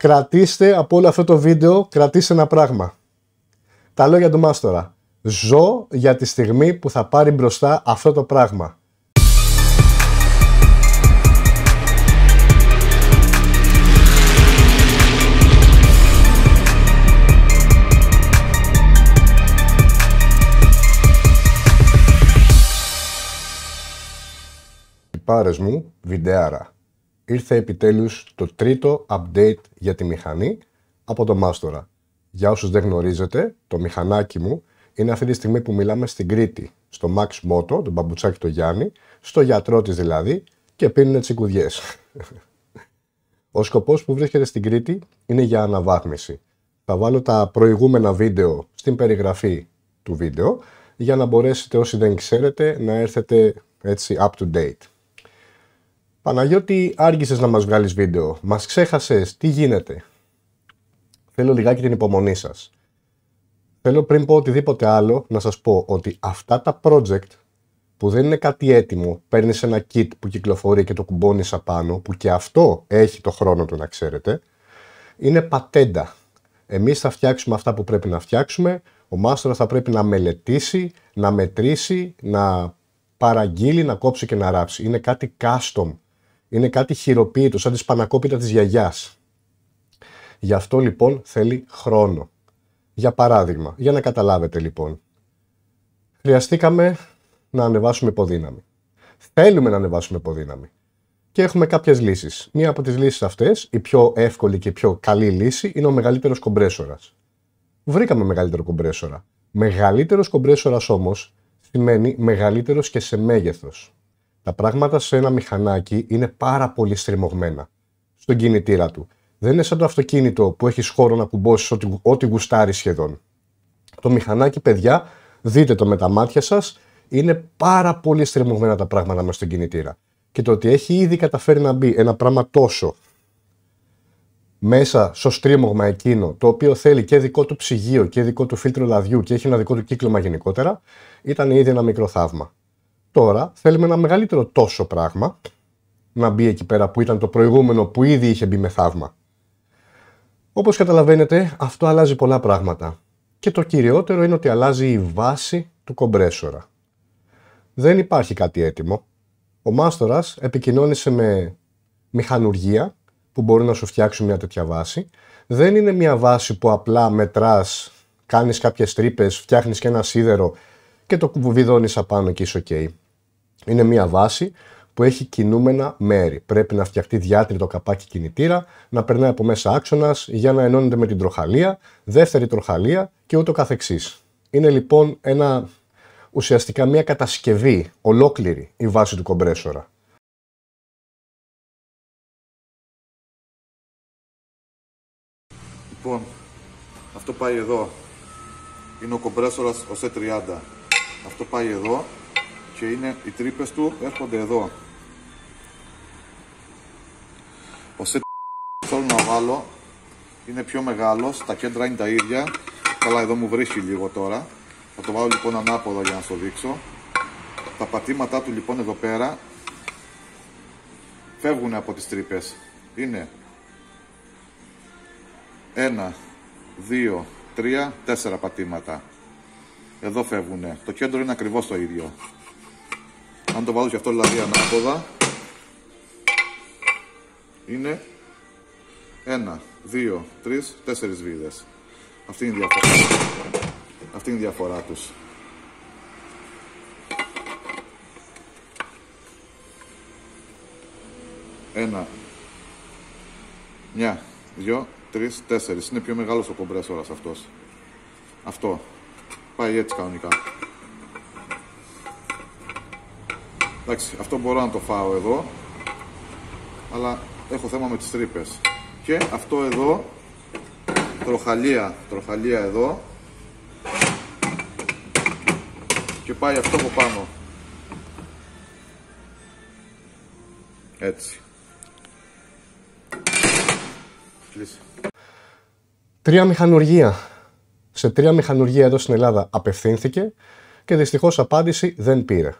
κρατήστε από όλο αυτό το βίντεο, κρατήστε ένα πράγμα. Τα λόγια του Μάστορα. Ζω για τη στιγμή που θα πάρει μπροστά αυτό το πράγμα. Πάρες μου, βιντεάρα ήρθε επιτέλους το τρίτο update για τη μηχανή από το Μάστορα. Για όσους δεν γνωρίζετε, το μηχανάκι μου είναι αυτή τη στιγμή που μιλάμε στην Κρήτη, στο Max Moto, τον μπαμπουτσάκι το Γιάννη, στο γιατρό της δηλαδή, και πίνουν τσικουδιές. Ο σκοπός που βρίσκεται στην Κρήτη είναι για αναβάθμιση. Θα βάλω τα προηγούμενα βίντεο στην περιγραφή του βίντεο για να μπορέσετε όσοι δεν ξέρετε να έρθετε έτσι up to date. Παναγιώτη, άργησες να μας βγάλεις βίντεο. μας ξέχασες Τι γίνεται. Θέλω λιγάκι την υπομονή σας. Θέλω πριν πω οτιδήποτε άλλο να σας πω ότι αυτά τα project που δεν είναι κάτι έτοιμο, παίρνεις ένα kit που κυκλοφορεί και το κουμπώνεις απάνω, που και αυτό έχει το χρόνο του να ξέρετε, είναι πατέντα. Εμείς θα φτιάξουμε αυτά που πρέπει να φτιάξουμε, ο μάστορας θα πρέπει να μελετήσει, να μετρήσει, να παραγγείλει, να κόψει και να ράψει. Είναι κάτι custom είναι κάτι χειροποίητο, σαν τη σπανακόπιτα της γιαγιάς. Γι' αυτό λοιπόν θέλει χρόνο. Για παράδειγμα, για να καταλάβετε λοιπόν, χρειαστήκαμε να ανεβάσουμε υποδύναμη. Θέλουμε να ανεβάσουμε υποδύναμη. Και έχουμε κάποιες λύσεις. Μία από τις λύσεις αυτές, η πιο εύκολη και πιο καλή λύση, είναι ο μεγαλύτερος κομπρέσορας. Βρήκαμε μεγαλύτερο κομπρέσορα. Μεγαλύτερος κομπρέσορας όμως σημαίνει μεγαλύτερος και σε μέγεθος. Τα πράγματα σε ένα μηχανάκι είναι πάρα πολύ στριμωγμένα στον κινητήρα του. Δεν είναι σαν το αυτοκίνητο που έχεις χώρο να κουμπώσεις ό,τι, ό,τι γουστάρεις σχεδόν. Το μηχανάκι, παιδιά, δείτε το με τα μάτια σας, είναι πάρα πολύ στριμωγμένα τα πράγματα μέσα στον κινητήρα. Και το ότι έχει ήδη καταφέρει να μπει ένα πράγμα τόσο μέσα στο στρίμωγμα εκείνο, το οποίο θέλει και δικό του ψυγείο και δικό του φίλτρο λαδιού και έχει ένα δικό του κύκλωμα γενικότερα, ήταν ήδη ένα μικρό θαύμα. Τώρα θέλουμε ένα μεγαλύτερο τόσο πράγμα να μπει εκεί πέρα που ήταν το προηγούμενο που ήδη είχε μπει με θαύμα. Όπως καταλαβαίνετε αυτό αλλάζει πολλά πράγματα και το κυριότερο είναι ότι αλλάζει η βάση του κομπρέσορα. Δεν υπάρχει κάτι έτοιμο. Ο μάστορας επικοινώνησε με μηχανουργία που μπορεί να σου φτιάξουν μια τέτοια βάση. Δεν είναι μια βάση που απλά μετράς, κάνεις κάποιες τρύπες, φτιάχνεις και ένα σίδερο και το βιδώνεις απάνω και είσαι ok είναι μια βάση που έχει κινούμενα μέρη. Πρέπει να φτιαχτεί διάτριτο καπάκι κινητήρα, να περνάει από μέσα άξονας για να ενώνεται με την τροχαλία, δεύτερη τροχαλία και ούτω καθεξής. Είναι λοιπόν ένα, ουσιαστικά μια κατασκευή ολόκληρη η βάση του κομπρέσορα. Λοιπόν, αυτό πάει εδώ. Είναι ο κομπρέσορας ο 30 Αυτό πάει εδώ και είναι, οι τρύπες του έρχονται εδώ. Ο set θέλω να βάλω είναι πιο μεγάλος, τα κέντρα είναι τα ίδια. Καλά, εδώ μου βρίσκει λίγο τώρα. Θα το βάλω λοιπόν ανάποδα για να σου δείξω. Τα πατήματά του λοιπόν εδώ πέρα φεύγουν από τις τρύπες. Είναι 1, 2, 3, 4 πατήματα. Εδώ φεύγουν. Το κέντρο είναι ακριβώς το ίδιο αν το βάλω και αυτό δηλαδή ανάποδα είναι 1, 2, 3, 4 βίδες αυτή είναι η διαφορά αυτή είναι η διαφορά τους ένα, μια, δυο, τρεις, τέσσερις. Είναι πιο μεγάλος ο κομπρέσορας αυτός. Αυτό. Πάει έτσι κανονικά. Εντάξει, αυτό μπορώ να το φάω εδώ, αλλά έχω θέμα με τις τρύπες. Και αυτό εδώ, τροχαλία, τροχαλία εδώ, και πάει αυτό από πάνω. Έτσι. Τρία μηχανουργία. Σε τρία μηχανουργία εδώ στην Ελλάδα απευθύνθηκε και δυστυχώς απάντηση δεν πήρε.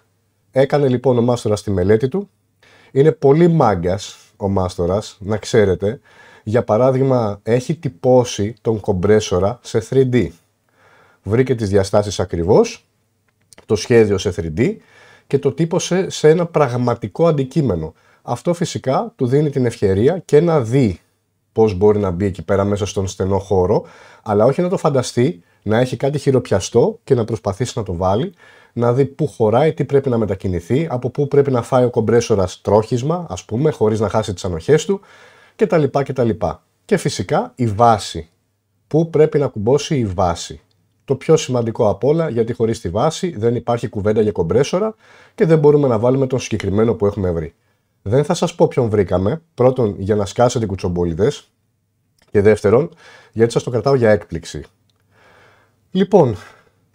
Έκανε λοιπόν ο Μάστορας τη μελέτη του. Είναι πολύ μάγκας ο Μάστορας, να ξέρετε. Για παράδειγμα, έχει τυπώσει τον κομπρέσορα σε 3D. Βρήκε τις διαστάσεις ακριβώς, το σχέδιο σε 3D και το τύπωσε σε ένα πραγματικό αντικείμενο. Αυτό φυσικά του δίνει την ευκαιρία και να δει πώς μπορεί να μπει εκεί πέρα μέσα στον στενό χώρο, αλλά όχι να το φανταστεί, να έχει κάτι χειροπιαστό και να προσπαθήσει να το βάλει να δει πού χωράει, τι πρέπει να μετακινηθεί, από πού πρέπει να φάει ο κομπρέσορας τρόχισμα, ας πούμε, χωρίς να χάσει τις ανοχές του κτλ. Και φυσικά η βάση. Πού πρέπει να κουμπώσει η βάση. Το πιο σημαντικό απ' όλα, γιατί χωρίς τη βάση δεν υπάρχει κουβέντα για κομπρέσορα και δεν μπορούμε να βάλουμε τον συγκεκριμένο που έχουμε βρει. Δεν θα σας πω ποιον βρήκαμε. Πρώτον, για να σκάσετε κουτσομπολιδές. Και δεύτερον, γιατί σας το κρατάω για έκπληξη. Λοιπόν,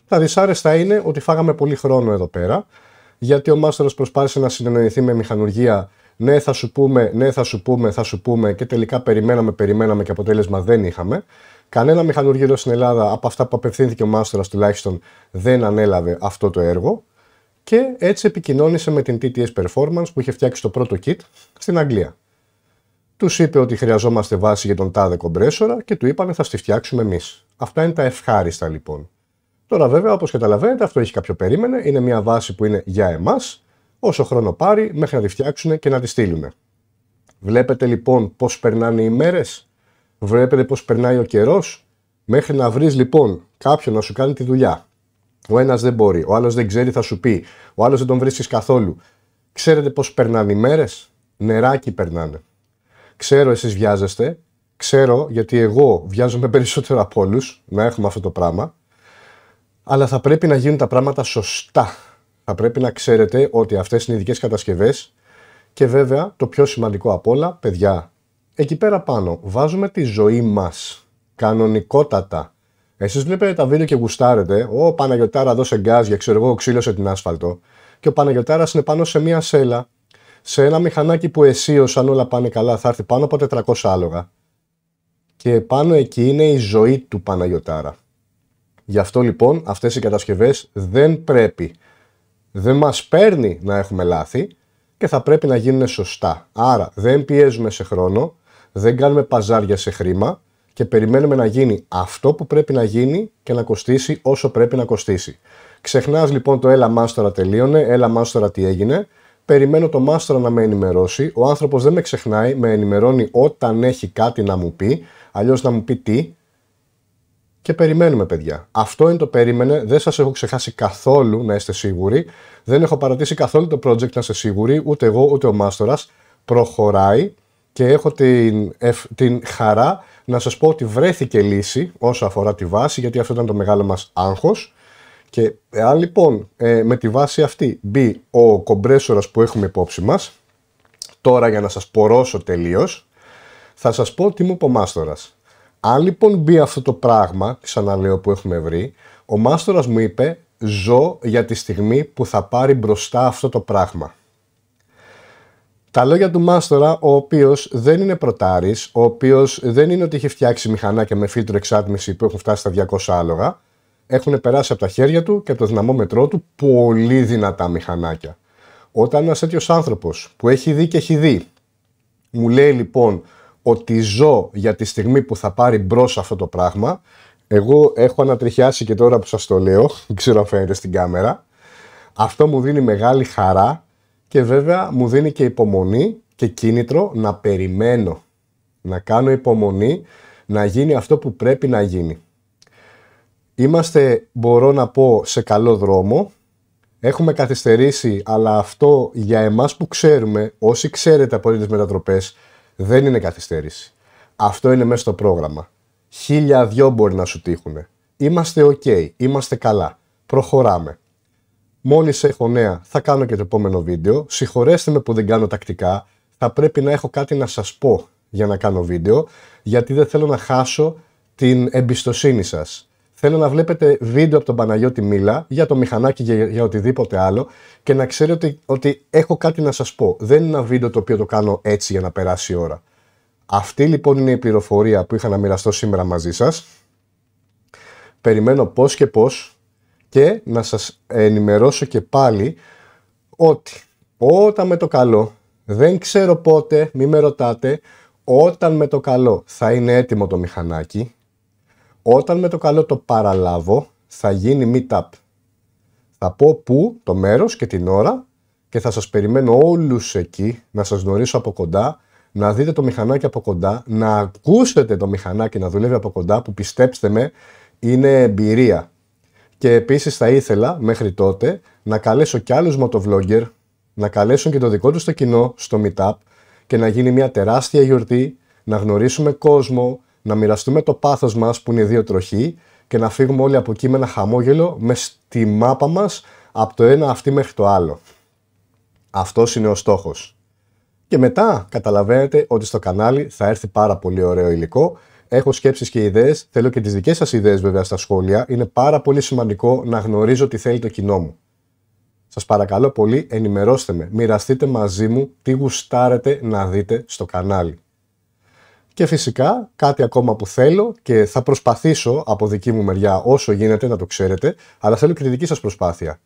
τα δυσάρεστα είναι ότι φάγαμε πολύ χρόνο εδώ πέρα, γιατί ο μάστερο προσπάθησε να συνεννοηθεί με μηχανουργία. Ναι, θα σου πούμε, ναι, θα σου πούμε, θα σου πούμε και τελικά περιμέναμε, περιμέναμε και αποτέλεσμα δεν είχαμε. Κανένα μηχανουργείο στην Ελλάδα από αυτά που απευθύνθηκε ο μάστερα τουλάχιστον δεν ανέλαβε αυτό το έργο και έτσι επικοινώνησε με την TTS Performance που είχε φτιάξει το πρώτο kit στην Αγγλία. Τους είπε ότι χρειαζόμαστε βάση για τον τάδε κομπρέσορα και του είπαμε θα στη φτιάξουμε εμείς. Αυτά είναι τα ευχάριστα λοιπόν. Τώρα βέβαια, όπως καταλαβαίνετε, αυτό έχει κάποιο περίμενε. Είναι μια βάση που είναι για εμάς, όσο χρόνο πάρει μέχρι να τη φτιάξουν και να τη στείλουν. Βλέπετε λοιπόν πώς περνάνε οι μέρες, βλέπετε πώς περνάει ο καιρός, μέχρι να βρεις λοιπόν κάποιον να σου κάνει τη δουλειά. Ο ένας δεν μπορεί, ο άλλος δεν ξέρει θα σου πει, ο άλλος δεν τον βρίσκεις καθόλου. Ξέρετε πώς περνάνε οι μέρες, νεράκι περνάνε. Ξέρω εσείς βιάζεστε, ξέρω γιατί εγώ βιάζομαι περισσότερο από όλους να έχουμε αυτό το πράγμα, αλλά θα πρέπει να γίνουν τα πράγματα σωστά. Θα πρέπει να ξέρετε ότι αυτές είναι ειδικές κατασκευές και βέβαια το πιο σημαντικό απ' όλα, παιδιά, εκεί πέρα πάνω βάζουμε τη ζωή μας κανονικότατα. Εσείς βλέπετε τα βίντεο και γουστάρετε, ο Παναγιωτάρα δώσε γκάζ για ξέρω εγώ ξύλωσε την άσφαλτο και ο Παναγιωτάρας είναι πάνω σε μία σέλα, σε ένα μηχανάκι που εσύ αν όλα πάνε καλά θα έρθει πάνω από 400 άλογα και πάνω εκεί είναι η ζωή του Παναγιωτάρα. Γι' αυτό λοιπόν αυτές οι κατασκευές δεν πρέπει, δεν μας παίρνει να έχουμε λάθη και θα πρέπει να γίνουν σωστά. Άρα δεν πιέζουμε σε χρόνο, δεν κάνουμε παζάρια σε χρήμα και περιμένουμε να γίνει αυτό που πρέπει να γίνει και να κοστίσει όσο πρέπει να κοστίσει. Ξεχνάς λοιπόν το έλα μάστορα τελείωνε, έλα μάστορα τι έγινε, περιμένω το μάστορα να με ενημερώσει, ο άνθρωπος δεν με ξεχνάει, με ενημερώνει όταν έχει κάτι να μου πει, αλλιώς να μου πει τι, και περιμένουμε, παιδιά. Αυτό είναι το περίμενε. Δεν σας έχω ξεχάσει καθόλου να είστε σίγουροι. Δεν έχω παρατήσει καθόλου το project να είστε σίγουροι, ούτε εγώ ούτε ο Μάστορας. Προχωράει και έχω την, την χαρά να σας πω ότι βρέθηκε λύση όσο αφορά τη βάση, γιατί αυτό ήταν το μεγάλο μας άγχος. Και αν λοιπόν ε, με τη βάση αυτή μπει ο κομπρέσορας που έχουμε υπόψη μας, τώρα για να σας πορώσω τελείως, θα σας πω τι μου είπε ο Μάστορας. Αν λοιπόν μπει αυτό το πράγμα, ξαναλέω που έχουμε βρει, ο μάστορας μου είπε ζω για τη στιγμή που θα πάρει μπροστά αυτό το πράγμα. Τα λόγια του μάστορα, ο οποίος δεν είναι προτάρης, ο οποίος δεν είναι ότι έχει φτιάξει μηχανάκια με φίλτρο εξάτμιση που έχουν φτάσει στα 200 άλογα, έχουν περάσει από τα χέρια του και από το δυναμόμετρό του πολύ δυνατά μηχανάκια. Όταν ένας τέτοιος άνθρωπος που έχει δει και έχει δει, μου λέει λοιπόν ότι ζω για τη στιγμή που θα πάρει μπρος αυτό το πράγμα. Εγώ έχω ανατριχιάσει και τώρα που σας το λέω, δεν ξέρω αν φαίνεται στην κάμερα. Αυτό μου δίνει μεγάλη χαρά και βέβαια μου δίνει και υπομονή και κίνητρο να περιμένω. Να κάνω υπομονή να γίνει αυτό που πρέπει να γίνει. Είμαστε, μπορώ να πω, σε καλό δρόμο. Έχουμε καθυστερήσει, αλλά αυτό για εμάς που ξέρουμε, όσοι ξέρετε από τις μετατροπές, δεν είναι καθυστέρηση. Αυτό είναι μέσα στο πρόγραμμα. Χίλια δυο μπορεί να σου τύχουν. Είμαστε ok, είμαστε καλά. Προχωράμε. Μόλις έχω νέα, θα κάνω και το επόμενο βίντεο. Συγχωρέστε με που δεν κάνω τακτικά. Θα πρέπει να έχω κάτι να σας πω για να κάνω βίντεο, γιατί δεν θέλω να χάσω την εμπιστοσύνη σας. Θέλω να βλέπετε βίντεο από τον Παναγιώτη Μίλα για το μηχανάκι και για οτιδήποτε άλλο και να ξέρετε ότι, ότι έχω κάτι να σας πω. Δεν είναι ένα βίντεο το οποίο το κάνω έτσι για να περάσει η ώρα. Αυτή λοιπόν είναι η πληροφορία που είχα να μοιραστώ σήμερα μαζί σας. Περιμένω πώς και πώς και να σας ενημερώσω και πάλι ότι όταν με το καλό, δεν ξέρω πότε, μη με ρωτάτε, όταν με το καλό θα είναι έτοιμο το μηχανάκι, όταν με το καλό το παραλάβω θα γίνει meetup. Θα πω πού, το μέρος και την ώρα και θα σας περιμένω όλους εκεί να σας γνωρίσω από κοντά, να δείτε το μηχανάκι από κοντά, να ακούσετε το μηχανάκι να δουλεύει από κοντά που πιστέψτε με είναι εμπειρία. Και επίσης θα ήθελα μέχρι τότε να καλέσω κι άλλους motovlogger, να καλέσουν και το δικό τους το κοινό στο meetup και να γίνει μια τεράστια γιορτή, να γνωρίσουμε κόσμο, να μοιραστούμε το πάθος μας που είναι δύο τροχοί και να φύγουμε όλοι από εκεί με ένα χαμόγελο με στη μάπα μας από το ένα αυτή μέχρι το άλλο. Αυτός είναι ο στόχος. Και μετά καταλαβαίνετε ότι στο κανάλι θα έρθει πάρα πολύ ωραίο υλικό. Έχω σκέψεις και ιδέες, θέλω και τις δικές σας ιδέες βέβαια στα σχόλια. Είναι πάρα πολύ σημαντικό να γνωρίζω τι θέλει το κοινό μου. Σας παρακαλώ πολύ ενημερώστε με, μοιραστείτε μαζί μου τι γουστάρετε να δείτε στο κανάλι. Και φυσικά κάτι ακόμα που θέλω και θα προσπαθήσω από δική μου μεριά όσο γίνεται να το ξέρετε, αλλά θέλω και τη δική σας προσπάθεια.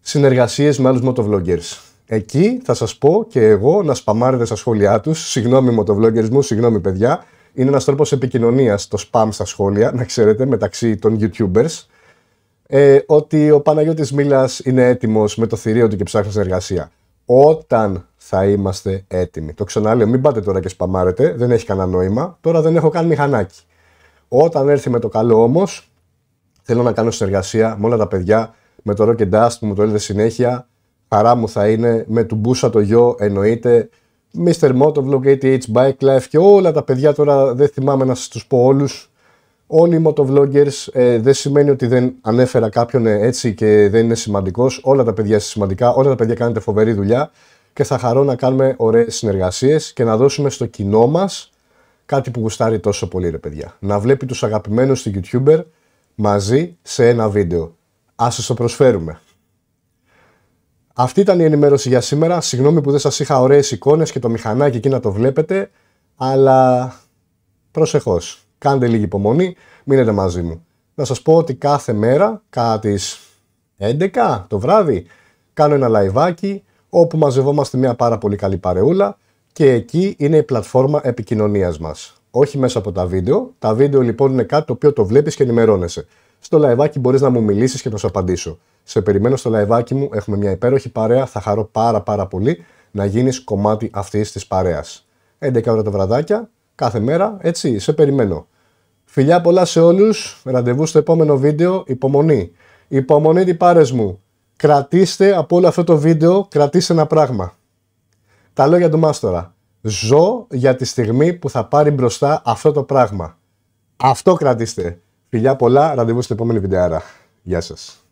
Συνεργασίες με άλλους motovloggers. Εκεί θα σας πω και εγώ να σπαμάρετε στα σχόλιά τους. Συγγνώμη motovloggers μου, συγγνώμη παιδιά. Είναι ένας τρόπος επικοινωνίας το spam στα σχόλια, να ξέρετε, μεταξύ των youtubers. Ε, ότι ο Παναγιώτης Μίλας είναι έτοιμος με το θηρίο του και ψάχνει συνεργασία όταν θα είμαστε έτοιμοι. Το ξαναλέω, μην πάτε τώρα και σπαμάρετε, δεν έχει κανένα νόημα. Τώρα δεν έχω καν μηχανάκι. Όταν έρθει με το καλό όμως, θέλω να κάνω συνεργασία με όλα τα παιδιά, με το Rocket Dust που μου το έλεγε συνέχεια. Χαρά μου θα είναι, με του Μπούσα το γιο εννοείται, Mr. Motovlog, ATH Bike Life και όλα τα παιδιά τώρα δεν θυμάμαι να σας τους πω όλους. Όλοι οι motovloggers ε, δεν σημαίνει ότι δεν ανέφερα κάποιον ε, έτσι και δεν είναι σημαντικός. Όλα τα παιδιά είναι σημαντικά. Όλα τα παιδιά κάνετε φοβερή δουλειά και θα χαρώ να κάνουμε ωραίες συνεργασίες και να δώσουμε στο κοινό μας κάτι που γουστάρει τόσο πολύ, ρε παιδιά. Να βλέπει τους αγαπημένους του YouTuber μαζί σε ένα βίντεο. Ας το προσφέρουμε. Αυτή ήταν η ενημέρωση για σήμερα. Συγγνώμη που δεν σας είχα ωραίες εικόνες και το μηχανάκι εκεί να το βλέπετε, αλλά προσεχώς. Κάντε λίγη υπομονή, μείνετε μαζί μου. Να σας πω ότι κάθε μέρα, κατά τις 11 το βράδυ, κάνω ένα λαϊβάκι όπου μαζευόμαστε μια πάρα πολύ καλή παρεούλα και εκεί είναι η πλατφόρμα επικοινωνίας μας. Όχι μέσα από τα βίντεο. Τα βίντεο λοιπόν είναι κάτι το οποίο το βλέπεις και ενημερώνεσαι. Στο λαϊβάκι μπορείς να μου μιλήσεις και να σου απαντήσω. Σε περιμένω στο λαϊβάκι μου, έχουμε μια υπέροχη παρέα, θα χαρώ πάρα πάρα πολύ να γίνεις κομμάτι αυτής της παρέας. 11 ώρα τα βραδάκια, κάθε μέρα, έτσι, σε περιμένω. Φιλιά πολλά σε όλους, ραντεβού στο επόμενο βίντεο, υπομονή. Υπομονή τι πάρες μου. Κρατήστε από όλο αυτό το βίντεο, κρατήστε ένα πράγμα. Τα λόγια του Μάστορα. Ζω για τη στιγμή που θα πάρει μπροστά αυτό το πράγμα. Αυτό κρατήστε. Φιλιά πολλά, ραντεβού στο επόμενο βίντεο. Γεια σας.